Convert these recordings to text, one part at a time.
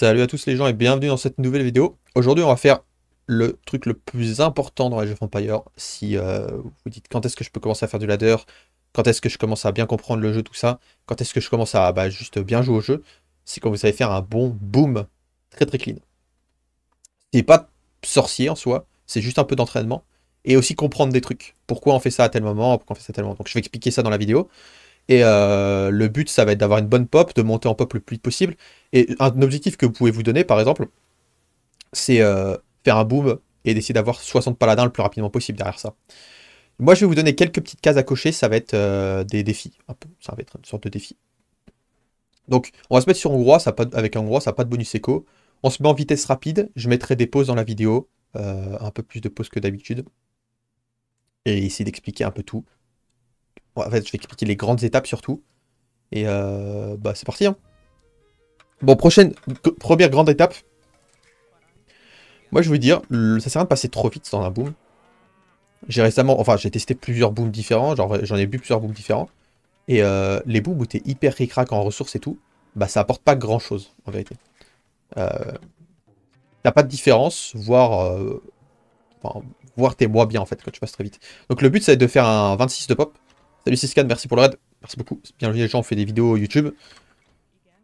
Salut à tous les gens et bienvenue dans cette nouvelle vidéo. Aujourd'hui on va faire le truc le plus important dans les of Vampire. Si euh, vous dites quand est-ce que je peux commencer à faire du ladder, quand est-ce que je commence à bien comprendre le jeu, tout ça, quand est-ce que je commence à bah, juste bien jouer au jeu, c'est quand vous savez faire un bon boom très très clean. C'est pas sorcier en soi, c'est juste un peu d'entraînement et aussi comprendre des trucs. Pourquoi on fait ça à tel moment, pourquoi on fait ça à tel moment. Donc je vais expliquer ça dans la vidéo. Et euh, le but, ça va être d'avoir une bonne pop, de monter en pop le plus vite possible. Et un objectif que vous pouvez vous donner, par exemple, c'est euh, faire un boom et d'essayer d'avoir 60 paladins le plus rapidement possible derrière ça. Moi, je vais vous donner quelques petites cases à cocher. Ça va être euh, des défis. Ça va être une sorte de défi. Donc, on va se mettre sur Hongrois. Ça pas, avec Hongrois, ça n'a pas de bonus écho. On se met en vitesse rapide. Je mettrai des pauses dans la vidéo. un peu plus de pauses que d'habitude. Et essayer d'expliquer un peu tout. En fait, je vais expliquer les grandes étapes surtout. Et euh, bah, c'est parti. Hein. Bon, prochaine, première grande étape. Moi, je veux dire, ça sert à rien de passer trop vite dans un boom. J'ai récemment, enfin, j'ai testé plusieurs booms différents. genre J'en ai vu plusieurs booms différents. Et euh, les booms où t'es hyper ricrac en ressources et tout, bah, ça apporte pas grand chose, en vérité. Euh, T'as pas de différence, voire. Euh, enfin, voire t'es moins bien en fait quand tu passes très vite. Donc le but c'est de faire un 26 de pop. Salut Siscan, merci pour le raid. Merci beaucoup. Bien les gens, on fait des vidéos YouTube.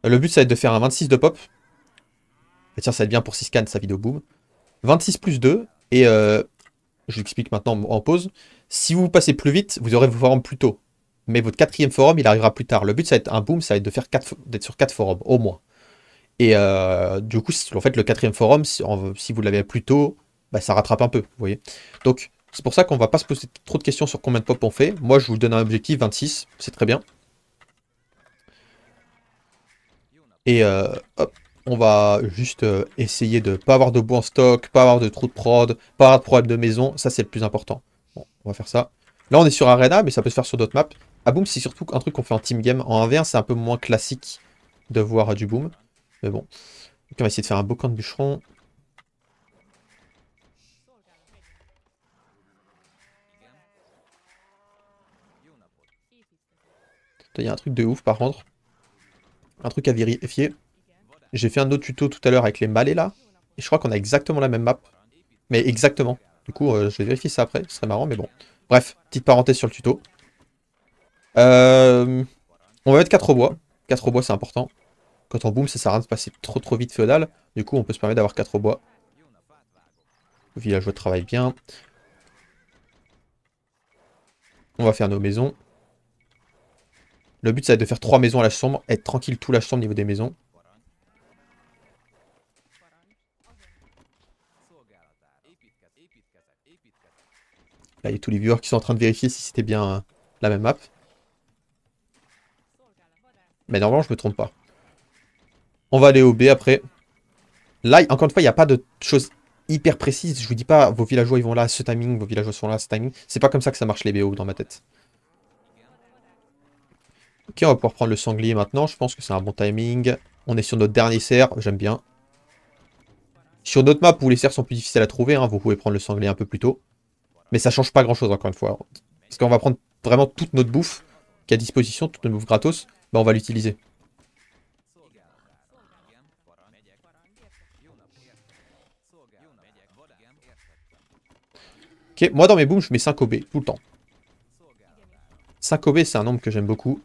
Euh, le but, ça va être de faire un 26 de pop. Et tiens, ça va être bien pour Siscan, sa vidéo boom. 26 plus 2. Et euh, je l'explique maintenant en pause. Si vous passez plus vite, vous aurez vos forums plus tôt. Mais votre quatrième forum, il arrivera plus tard. Le but, ça va être un boom, ça va être de faire d'être sur 4 forums, au moins. Et euh, du coup, en fait, le quatrième forum, si, vous l'avez plus tôt, bah, ça rattrape un peu, vous voyez. Donc, c'est pour ça qu'on va pas se poser trop de questions sur combien de pop on fait. Moi, je vous donne un objectif, 26, c'est très bien. Et euh, hop, on va juste euh, essayer de pas avoir de bois en stock, pas avoir de trop de prod, pas avoir de problème de maison. Ça, c'est le plus important. Bon, on va faire ça. Là, on est sur Arena, mais ça peut se faire sur d'autres maps. Ah, boom, c'est surtout un truc qu'on fait en team game. En 1 c'est un peu moins classique de voir du boom. Mais bon. on va essayer de faire un beau camp de bûcheron. Il y a un truc de ouf par contre. Un truc à vérifier. J'ai fait un autre tuto tout à l'heure avec les malais là. Et je crois qu'on a exactement la même map. Mais exactement. Du coup, euh, je vais vérifier ça après. Ce serait marrant, mais bon. Bref, petite parenthèse sur le tuto. Euh, on va mettre 4 bois. 4 bois, c'est important. Quand on boom, ça sert à rien de passer trop trop vite féodal. Du coup, on peut se permettre d'avoir 4 bois. bois. Villageois travaille bien. On va faire nos maisons. Le but, ça va être de faire trois maisons à la chambre, être tranquille tout la chambre au niveau des maisons. Là, il y a tous les viewers qui sont en train de vérifier si c'était bien euh, la même map. Mais normalement, je me trompe pas. On va aller au B après. Là, encore une fois, il n'y a pas de choses hyper précises. Je vous dis pas, vos villageois, ils vont là, ce timing, vos villageois sont là, ce timing. C'est pas comme ça que ça marche les BO dans ma tête. Ok, on va pouvoir prendre le sanglier maintenant. Je pense que c'est un bon timing. On est sur notre dernier cerf. J'aime bien. Sur d'autres maps où les cerfs sont plus difficiles à trouver, hein, vous pouvez prendre le sanglier un peu plus tôt. Mais ça change pas grand chose encore une fois. Parce qu'on va prendre vraiment toute notre bouffe qui est à disposition, toute notre bouffe gratos. Bah on va l'utiliser. Ok, moi dans mes booms je mets 5 OB tout le temps. 5 OB c'est un nombre que j'aime beaucoup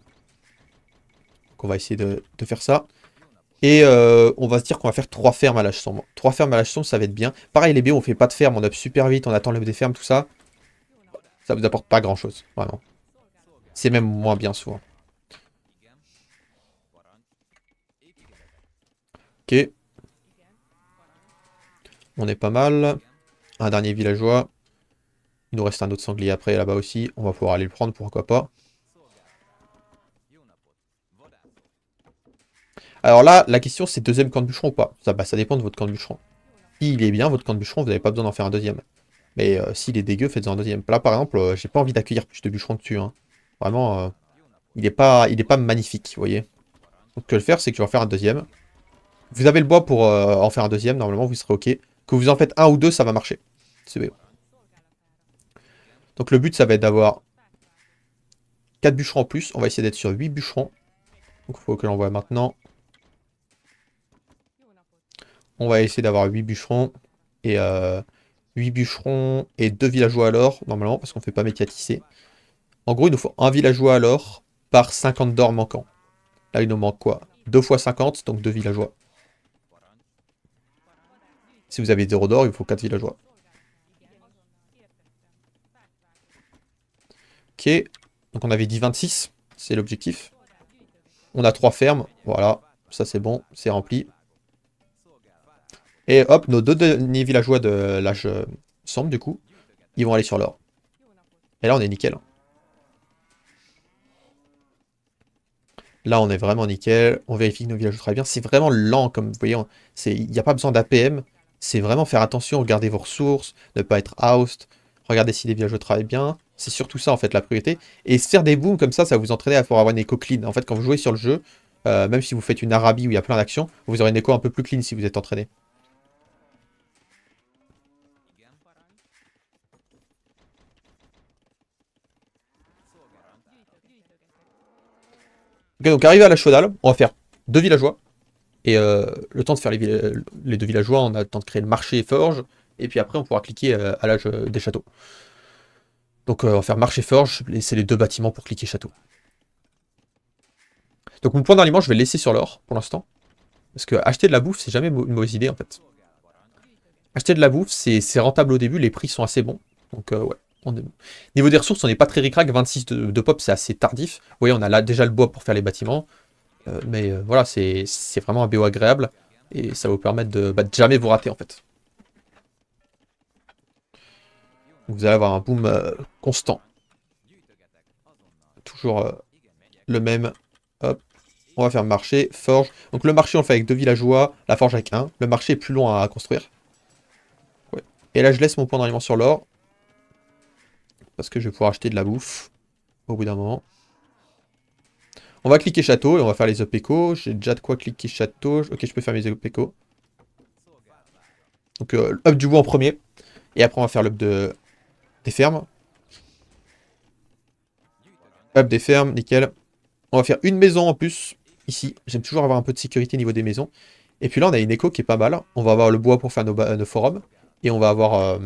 on va essayer de, faire ça. Et euh, on va se dire qu'on va faire 3 fermes à l'âge sombre. 3 fermes à l'âge sombre, ça va être bien. Pareil, les B, on fait pas de ferme, on up super vite, on attend le des fermes, tout ça. Ça vous apporte pas grand chose, vraiment. C'est même moins bien souvent. Ok. On est pas mal. Un dernier villageois. Il nous reste un autre sanglier après là-bas aussi. On va pouvoir aller le prendre, pourquoi pas. Alors là, la question c'est deuxième camp de bûcheron ou pas ça, bah, ça dépend de votre camp de bûcheron. S'il est bien, votre camp de bûcheron, vous n'avez pas besoin d'en faire un deuxième. Mais si euh, s'il est dégueu, faites-en un deuxième. Là par exemple, euh, j'ai pas envie d'accueillir plus de bûcherons dessus. tu. Hein. Vraiment, euh, il n'est pas, magnifique, vous voyez. Donc que le faire, c'est que je vais en faire un deuxième. Vous avez le bois pour en faire un deuxième, normalement vous serez ok. Que vous en faites un ou deux, ça va marcher. C'est Donc le but, ça va être d'avoir 4 bûcherons en plus. On va essayer d'être sur 8 bûcherons. Donc il faut que l'on voit maintenant. On va essayer d'avoir 8 bûcherons et 8 euh, bûcherons et 2 villageois à l'or, normalement, parce qu'on ne fait pas métier à tisser. En gros, il nous faut un villageois à l'or par 50 d'or manquant. Là, il nous manque quoi 2 fois 50, donc 2 villageois. Si vous avez 0 d'or, il faut 4 villageois. Ok, donc on avait dit 26, c'est l'objectif. On a 3 fermes, voilà, ça c'est bon, c'est rempli. Et hop, nos deux derniers villageois de l'âge euh, sombre, du coup, ils vont aller sur l'or. Et là, on est nickel. Hein. Là, on est vraiment nickel. On vérifie que nos villageois travaillent bien. C'est vraiment lent, comme vous voyez. Il n'y a pas besoin d'APM. C'est vraiment faire attention, regarder vos ressources, ne pas être housed, regarder si les villageois travaillent bien. C'est surtout ça, en fait, la priorité. Et faire des booms comme ça, ça vous entraîner à pouvoir avoir une écho clean. En fait, quand vous jouez sur le jeu, euh, même si vous faites une Arabie où il y a plein d'actions, vous aurez une écho un peu plus clean si vous êtes entraîné. Ok, donc arrivé à la Chaudale, on va faire deux villageois. Et euh, le temps de faire les, deux villageois, on a le temps de créer le marché et forge. Et puis après, on pourra cliquer euh, à, l'âge euh, des châteaux. Donc on va faire marché forge, laisser les deux bâtiments pour cliquer château. Donc mon point d'aliment, je vais laisser sur l'or pour l'instant. Parce que acheter de la bouffe, c'est jamais une mauvaise idée en fait. Acheter de la bouffe, c'est rentable au début, les prix sont assez bons. Donc ouais. Niveau des ressources, on n'est pas très ricrac. 26 de, pop, c'est assez tardif. Vous voyez, on a là déjà le bois pour faire les bâtiments. Euh, mais euh, voilà, c'est vraiment un BO agréable. Et ça va vous permettre bah, de, jamais vous rater, en fait. vous allez avoir un boom euh, constant. Toujours le même. Hop. On va faire marché, forge. Donc le marché, on le fait avec deux villageois, la forge avec un. Le marché est plus long à construire. Et là, je laisse mon point d'arrivée sur l'or. Parce que je vais pouvoir acheter de la bouffe au bout d'un moment. On va cliquer château et on va faire les opéco. J'ai déjà de quoi cliquer château. Ok, je peux faire mes opéco. Donc up euh, du bois en premier. Et après on va faire l'up de... des fermes. Up des fermes, nickel. On va faire une maison en plus. Ici, j'aime toujours avoir un peu de sécurité au niveau des maisons. Et puis là, on a une écho qui est pas mal. On va avoir le bois pour faire nos, forums. Et on va avoir... Euh,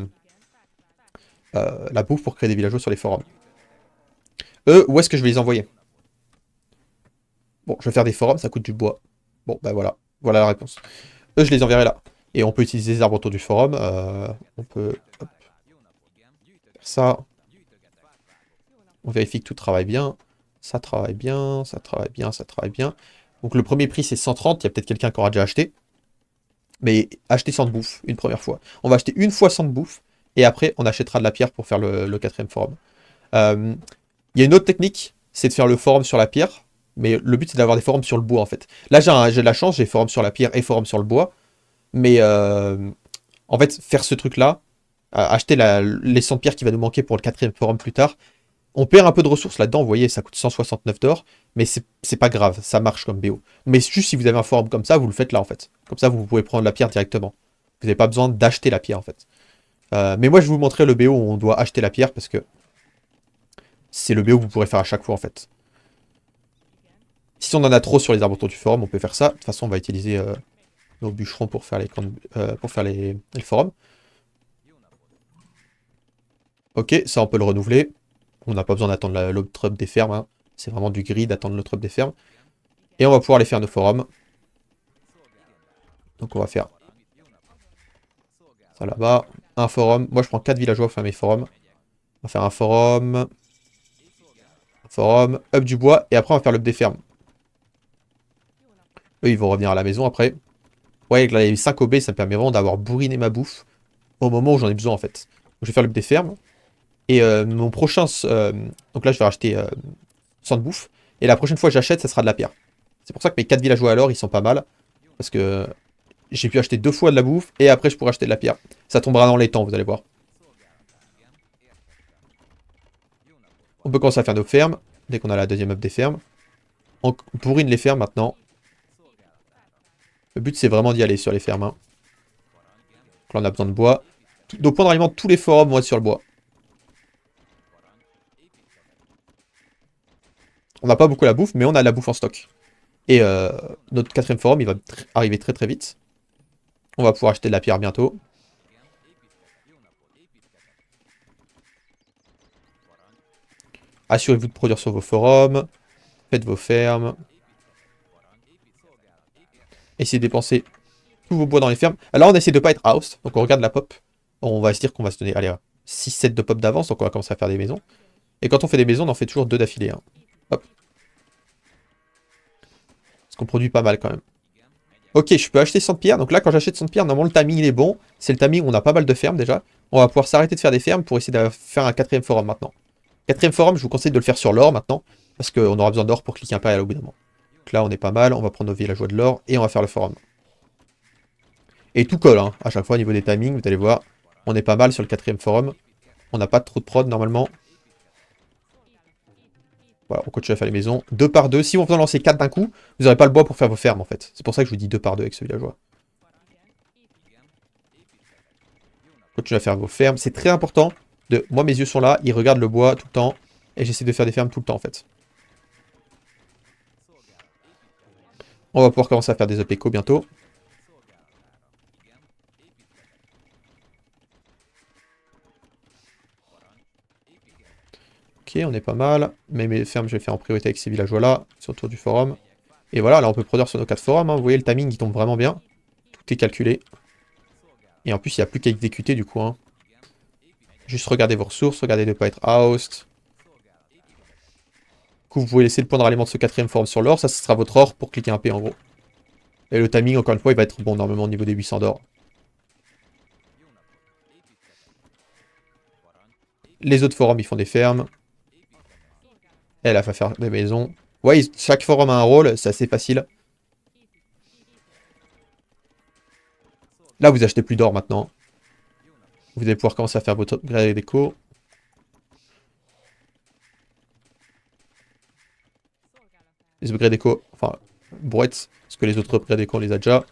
euh, la bouffe pour créer des villageois sur les forums. Eux, où est-ce que je vais les envoyer Bon, je vais faire des forums, ça coûte du bois. Bon, ben voilà. Voilà la réponse. Eux, je les enverrai là. Et on peut utiliser les arbres autour du forum. Euh, on peut... Hop. Ça. On vérifie que tout travaille bien. Ça travaille bien, ça travaille bien, ça travaille bien. Donc le premier prix, c'est 130. Il y a peut-être quelqu'un qui aura déjà acheté. Mais acheter sans de bouffe, une première fois. On va acheter une fois sans de bouffe et après on achètera de la pierre pour faire le, quatrième forum. Euh, il y a une autre technique, c'est de faire le forum sur la pierre, mais le but c'est d'avoir des forums sur le bois en fait. Là j'ai de la chance, j'ai forum sur la pierre et forum sur le bois, mais euh, en fait faire ce truc là, euh, acheter la, les 100 pierres qui va nous manquer pour le quatrième forum plus tard, on perd un peu de ressources là-dedans, vous voyez, ça coûte 169 d'or, mais c'est pas grave, ça marche comme BO. Mais juste si vous avez un forum comme ça, vous le faites là en fait. Comme ça vous pouvez prendre la pierre directement. Vous n'avez pas besoin d'acheter la pierre en fait. Euh, mais moi, je vais vous montrer le BO où on doit acheter la pierre parce que c'est le BO que vous pourrez faire à chaque fois en fait. Si on en a trop sur les arbres autour du forum, on peut faire ça. De toute façon, on va utiliser euh, nos bûcherons pour faire euh, les, forums. Ok, ça on peut le renouveler. On n'a pas besoin d'attendre l'autre up des fermes. Hein. C'est vraiment du gris d'attendre l'autre up des fermes. Et on va pouvoir aller faire nos forums. Donc on va faire ça là-bas un forum. Moi, je prends 4 villageois pour faire mes forums. On va faire un forum. Un forum, up du bois. Et après, on va faire l'up des fermes. Eux, ils vont revenir à la maison après. Ouais, là, il y a 5 OB, ça me permet vraiment d'avoir bourriné ma bouffe au moment où j'en ai besoin, en fait. Donc, je vais faire l'up des fermes. Et euh, mon prochain... Euh, donc là, je vais racheter 100 euh, de bouffe. Et la prochaine fois que j'achète, ça sera de la pierre. C'est pour ça que mes 4 villageois alors, ils sont pas mal. Parce que j'ai pu acheter deux fois de la bouffe, et après je pourrais acheter de la pierre. Ça tombera dans les temps, vous allez voir. On peut commencer à faire nos fermes, dès qu'on a la deuxième up des fermes. On bourrine les fermes maintenant. Le but c'est vraiment d'y aller sur les fermes. Hein. là on a besoin de bois. donc points de tous les forums vont être sur le bois. On n'a pas beaucoup la bouffe, mais on a la bouffe en stock. Et euh, notre quatrième forum, il va arriver très très vite. On va pouvoir acheter de la pierre bientôt. Assurez-vous de produire sur vos forums. Faites vos fermes. Essayez de dépenser tous vos bois dans les fermes. Alors on essaie de pas être house. Donc on regarde la pop. On va se dire qu'on va se donner allez, 6-7 de pop d'avance. Donc on va commencer à faire des maisons. Et quand on fait des maisons, on en fait toujours deux d'affilée. Hein. Parce qu'on produit pas mal quand même. Ok, je peux acheter 100 pierre, Donc là, quand j'achète 100 pierre normalement, le timing, il est bon. C'est le timing où on a pas mal de fermes, déjà. On va pouvoir s'arrêter de faire des fermes pour essayer de faire un quatrième forum, maintenant. Quatrième forum, je vous conseille de le faire sur l'or, maintenant. Parce qu'on aura besoin d'or pour cliquer impérial au bout d'un moment. Donc là, on est pas mal. On va prendre nos villageois de l'or et on va faire le forum. Et tout colle, hein. À chaque fois, au niveau des timings, vous allez voir, on est pas mal sur le quatrième forum. On n'a pas trop de prod, normalement. Voilà, on continue à faire les maisons. Deux par deux. Si vous en lancez quatre d'un coup, vous n'aurez pas le bois pour faire vos fermes, en fait. C'est pour ça que je vous dis deux par deux avec ce villageois. Continuez à faire vos fermes. C'est très important. De... Moi, mes yeux sont là. Ils regardent le bois tout le temps. Et j'essaie de faire des fermes tout le temps, en fait. On va pouvoir commencer à faire des OPECO bientôt. on est pas mal. Mais mes fermes, je vais faire en priorité avec ces villageois-là, sur du forum. Et voilà, là on peut produire sur nos quatre forums. Hein. Vous voyez, le timing, qui tombe vraiment bien. Tout est calculé. Et en plus, il n'y a plus qu'à exécuter du coup. Hein. Juste regardez vos ressources, regardez de ne pas être housed. Du vous pouvez laisser le point de ralliement de ce quatrième forum sur l'or. Ça, ce sera votre or pour cliquer un P en gros. Et le timing, encore une fois, il va être bon normalement au niveau des 800 d'or. Les autres forums, ils font des fermes. Elle a fait faire des maisons. Ouais, chaque forum a un rôle, c'est assez facile. Là, vous achetez plus d'or maintenant. Vous allez pouvoir commencer à faire votre gré déco. Les upgrades déco, enfin, brouettes, parce que les autres upgrades déco, on les a déjà.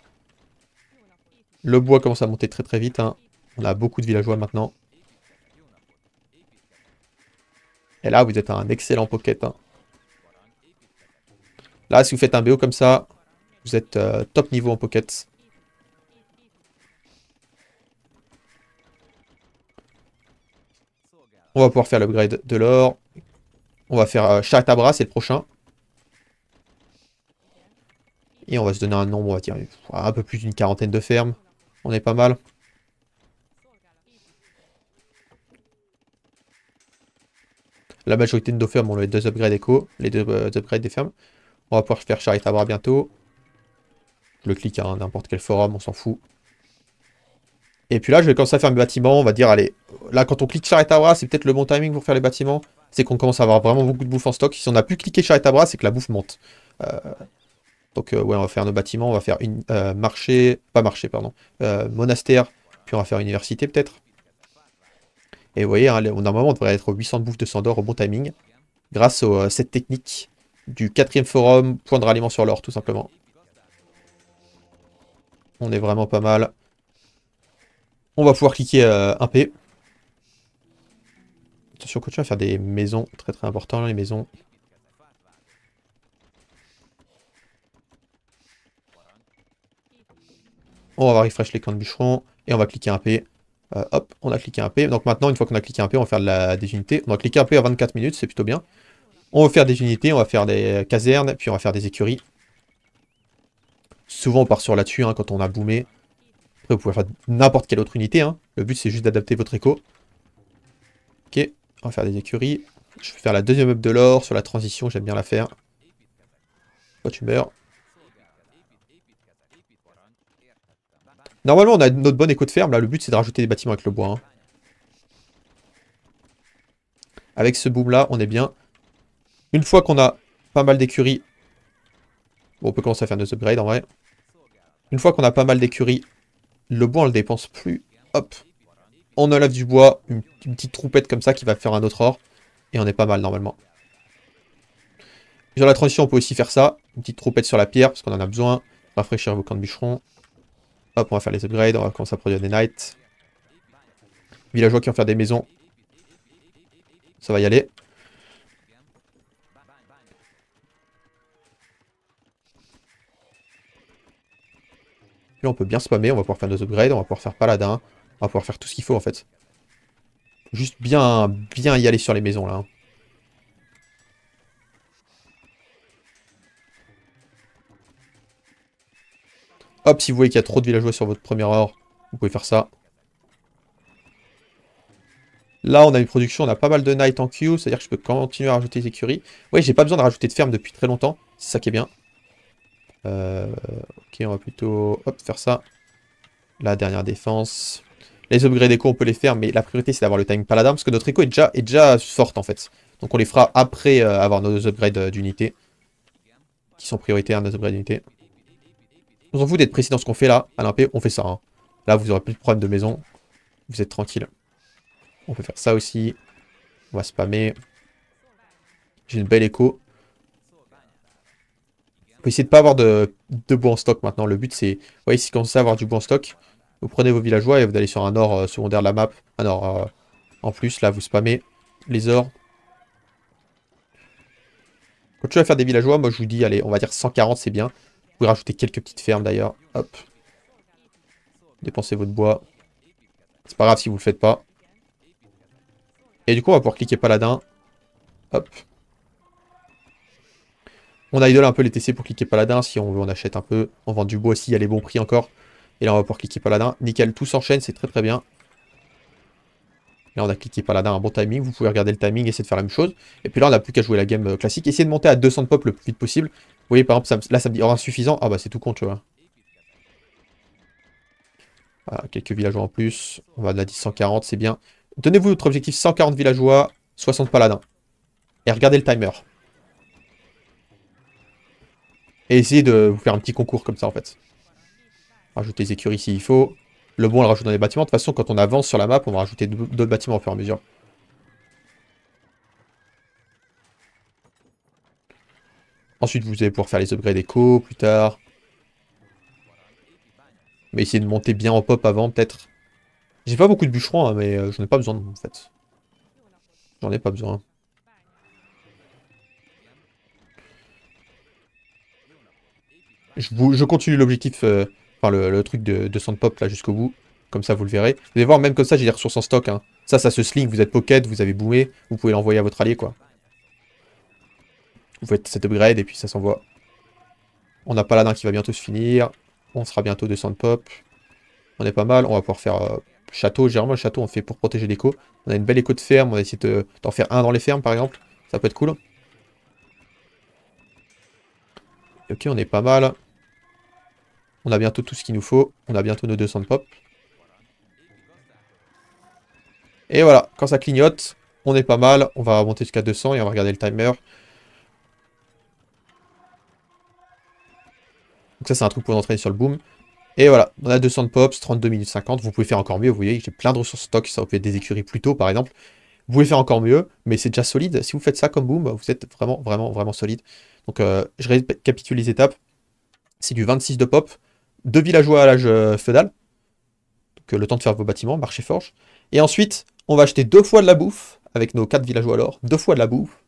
Le bois commence à monter très très vite. Hein. On a beaucoup de villageois maintenant. Et là, vous êtes un excellent pocket. Hein. Là, si vous faites un BO comme ça, vous êtes euh, top niveau en pocket. On va pouvoir faire l'upgrade de l'or. On va faire euh, c'est le prochain. Et on va se donner un nombre, on va dire un peu plus d'une quarantaine de fermes. On est pas mal. La majorité de nos fermes ont les deux upgrades éco, les deux euh, upgrades des fermes. On va pouvoir faire charité à bientôt. Je le clique à n'importe quel forum, on s'en fout. Et puis là, je vais commencer à faire mes bâtiments. On va dire, allez, là, quand on clique charité à c'est peut-être le bon timing pour faire les bâtiments. C'est qu'on commence à avoir vraiment beaucoup de bouffe en stock. Si on n'a plus cliqué charité bras, c'est que la bouffe monte. Euh, donc, euh, ouais, on va faire nos bâtiments. On va faire une marché, pas marché, pardon, monastère. Puis on va faire université, peut-être. Et vous voyez, hein, normalement, on devrait être 800 bouffes de d'or au bon timing, grâce à euh, cette technique du quatrième forum, point de ralliement sur l'or, tout simplement. On est vraiment pas mal. On va pouvoir cliquer euh, un P. Attention, tu à faire des maisons, très très important, les maisons. On va refresh les camps de bûcherons, et on va cliquer un P. Euh, hop, on a cliqué un P. Donc maintenant, une fois qu'on a cliqué un P, on va faire de la, des unités. On a cliqué un P à 24 minutes, c'est plutôt bien. On va faire des unités, on va faire des casernes, puis on va faire des écuries. Souvent, on part sur là-dessus hein, quand on a boomé. Après, vous pouvez faire n'importe quelle autre unité. Hein. Le but, c'est juste d'adapter votre écho. Ok, on va faire des écuries. Je vais faire la deuxième up de l'or sur la transition, j'aime bien la faire. Toi, tu meurs. Normalement, on a notre bonne écho de ferme, là. Le but, c'est de rajouter des bâtiments avec le bois. Hein. Avec ce boom-là, on est bien. Une fois qu'on a pas mal d'écuries... on peut commencer à faire nos upgrades, en vrai. Une fois qu'on a pas mal d'écuries, le bois, on le dépense plus. Hop. On enlève du bois, une, petite troupette comme ça qui va faire un autre or. Et on est pas mal, normalement. Sur la transition, on peut aussi faire ça. Une petite troupette sur la pierre, parce qu'on en a besoin. Rafraîchir vos camps de bûcherons. Hop, on va faire les upgrades, on va commencer à produire des knights. Villageois qui vont faire des maisons. Ça va y aller. Là, on peut bien spammer, on va pouvoir faire nos upgrades, on va pouvoir faire paladin, on va pouvoir faire tout ce qu'il faut en fait. Juste bien, bien y aller sur les maisons là. Hein. Hop, si vous voyez qu'il y a trop de villageois sur votre première heure, vous pouvez faire ça. Là, on a une production, on a pas mal de knights en queue, c'est-à-dire que je peux continuer à rajouter des écuries. Oui, j'ai pas besoin de rajouter de ferme depuis très longtemps, c'est ça qui est bien. Euh, ok, on va plutôt faire ça. La dernière défense. Les upgrades éco, on peut les faire, mais la priorité, c'est d'avoir le time paladin, parce que notre écho est déjà, forte, en fait. Donc on les fera après euh, avoir nos upgrades euh, d'unité, qui sont prioritaires, nos upgrades d'unité. On s'en fout d'être précis dans ce qu'on fait là. À on fait ça. Hein. Là, vous aurez plus de problème de maison. Vous êtes tranquille. On peut faire ça aussi. On va spammer. J'ai une belle écho. On peut essayer de pas avoir de, de bois en stock maintenant. Le but, c'est... Vous voyez, si vous commencez avoir du bois en stock, vous prenez vos villageois et vous allez sur un or euh, secondaire de la map. Un or euh, en plus. Là, vous spammez les ors. Quand tu vas faire des villageois, moi, je vous dis, allez, on va dire 140, c'est bien pouvez rajouter quelques petites fermes d'ailleurs. Hop. Dépensez votre bois. C'est pas grave si vous le faites pas. Et du coup, on va pouvoir cliquer paladin. Hop. On idole un peu les TC pour cliquer paladin. Si on veut, on achète un peu. On vend du bois s'il y a les bons prix encore. Et là, on va pouvoir cliquer paladin. Nickel, tout s'enchaîne, c'est très très bien. Là, on a cliqué paladin, un bon timing. Vous pouvez regarder le timing, essayer de faire la même chose. Et puis là, on n'a plus qu'à jouer la game euh, classique. Essayez de monter à 200 de pop le plus vite possible. Vous voyez, par exemple, là, ça me dit aura insuffisant. Ah bah, c'est tout con, tu vois. Ah, quelques villageois en plus. On va de la 10, 140, c'est bien. Donnez-vous votre objectif 140 villageois, 60 paladins. Et regardez le timer. Et essayez de vous faire un petit concours comme ça, en fait. rajouter les écuries s'il faut. Le bon, on le rajoute dans les bâtiments. De toute façon, quand on avance sur la map, on va rajouter d'autres bâtiments au fur et à mesure. Ensuite, vous allez pouvoir faire les upgrades éco plus tard. Mais essayer de monter bien en pop avant, peut-être. J'ai pas beaucoup de bûcherons, hein, mais je euh, j'en ai pas besoin, en fait. J'en ai pas besoin. Je, continue l'objectif euh, Enfin, le, truc de, de pop là jusqu'au bout. Comme ça, vous le verrez. Vous allez voir, même comme ça, j'ai des ressources en stock. Hein. Ça, ça se sling. Vous êtes pocket, vous avez boomé. Vous pouvez l'envoyer à votre allié, quoi. Vous faites cet upgrade et puis ça s'envoie. On a Paladin qui va bientôt se finir. On sera bientôt de pop. On est pas mal. On va pouvoir faire euh, château. Généralement, le château, on fait pour protéger l'écho. On a une belle écho de ferme. On va essayer d'en faire un dans les fermes, par exemple. Ça peut être cool. Ok, on est pas mal. On a bientôt tout ce qu'il nous faut. On a bientôt nos 200 pop. Et voilà, quand ça clignote, on est pas mal. On va monter jusqu'à 200 et on va regarder le timer. Donc ça, c'est un truc pour entraîner sur le boom. Et voilà, on a 200 de pops, 32 minutes 50. Vous pouvez faire encore mieux, vous voyez, j'ai plein de ressources stock. Ça, peut être des écuries plus tôt, par exemple. Vous pouvez faire encore mieux, mais c'est déjà solide. Si vous faites ça comme boom, vous êtes vraiment, vraiment, vraiment solide. Donc, euh, je récapitule les étapes. C'est du 26 de pop, deux villageois à l'âge euh, feudal, Donc euh, le temps de faire vos bâtiments, marché forge. Et ensuite, on va acheter deux fois de la bouffe, avec nos quatre villageois alors, deux fois de la bouffe.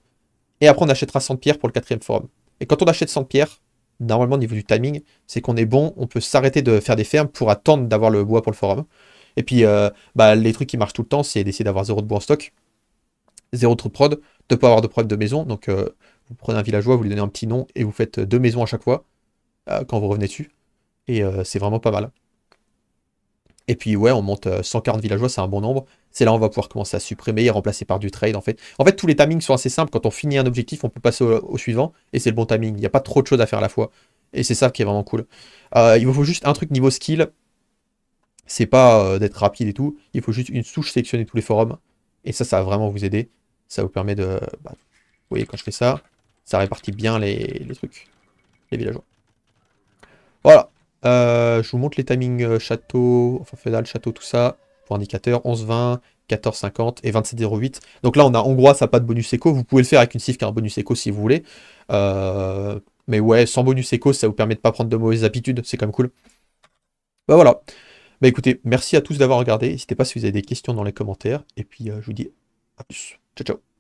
Et après, on achètera 100 pierres pour le quatrième forum. Et quand on achète 100 pierres, normalement, au niveau du timing, c'est qu'on est bon, on peut s'arrêter de faire des fermes pour attendre d'avoir le bois pour le forum. Et puis, euh, bah, les trucs qui marchent tout le temps, c'est d'essayer d'avoir zéro de bois en stock, zéro de prod, de ne pas avoir de prod de maison. Donc, vous prenez un villageois, vous lui donnez un petit nom et vous faites deux maisons à chaque fois quand vous revenez dessus. Et euh, c'est vraiment pas mal. Et puis ouais, on monte 140 euh, villageois, c'est un bon nombre. C'est là on va pouvoir commencer à supprimer et remplacer par du trade en fait. En fait, tous les timings sont assez simples. Quand on finit un objectif, on peut passer au, suivant et c'est le bon timing. Il n'y a pas trop de choses à faire à la fois. Et c'est ça qui est vraiment cool. Euh, il vous faut juste un truc niveau skill. C'est pas d'être rapide et tout. Il faut juste une souche sélectionner tous les forums. Et ça, ça va vraiment vous aider. Ça vous permet de... Bah, vous voyez, quand je fais ça, ça répartit bien les, les trucs. Les villageois. Voilà. Euh, je vous montre les timings euh, château, enfin fédal, château, tout ça. Pour indicateur, 11-20, 14-50 et 27-08. Donc là, on a hongrois, ça n'a pas de bonus éco, Vous pouvez le faire avec une cif qui a un bonus éco si vous voulez. Euh, mais ouais, sans bonus éco, ça vous permet de pas prendre de mauvaises habitudes. C'est quand même cool. Bah voilà. Bah écoutez, merci à tous d'avoir regardé. N'hésitez pas si vous avez des questions dans les commentaires. Et puis, je vous dis à plus. Ciao, ciao.